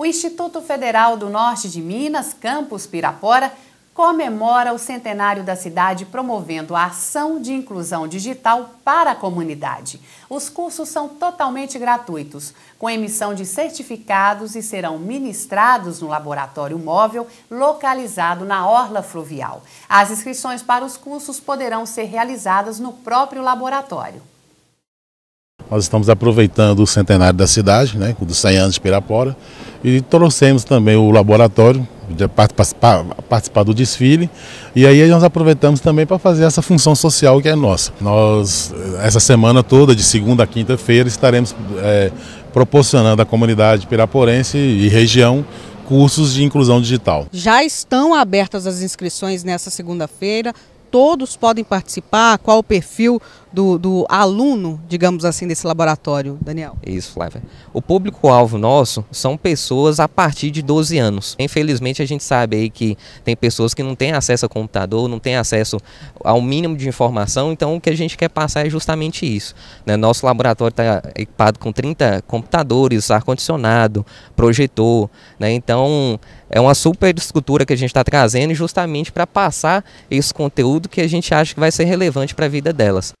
o Instituto Federal do Norte de Minas, Campus Pirapora, comemora o centenário da cidade promovendo a ação de inclusão digital para a comunidade. Os cursos são totalmente gratuitos, com emissão de certificados e serão ministrados no laboratório móvel localizado na orla fluvial. As inscrições para os cursos poderão ser realizadas no próprio laboratório. Nós estamos aproveitando o centenário da cidade, né, dos 100 anos de Pirapora, e trouxemos também o laboratório de participar, participar do desfile. E aí nós aproveitamos também para fazer essa função social que é nossa. Nós, eh, essa semana toda, de segunda a quinta-feira, estaremos é, proporcionando à comunidade piraporense e região cursos de inclusão digital. Já estão abertas as inscrições nessa segunda-feira, todos podem participar? Qual o perfil do, do aluno, digamos assim, desse laboratório, Daniel? Isso, Flávia. O público-alvo nosso são pessoas a partir de 12 anos. Infelizmente, a gente sabe aí que tem pessoas que não têm acesso a computador, não têm acesso ao mínimo de informação, então o que a gente quer passar é justamente isso. Né? Nosso laboratório está equipado com 30 computadores, ar-condicionado, projetor, né? então é uma super estrutura que a gente está trazendo justamente para passar esse conteúdo conteúdo que a gente acha que vai ser relevante para a vida delas.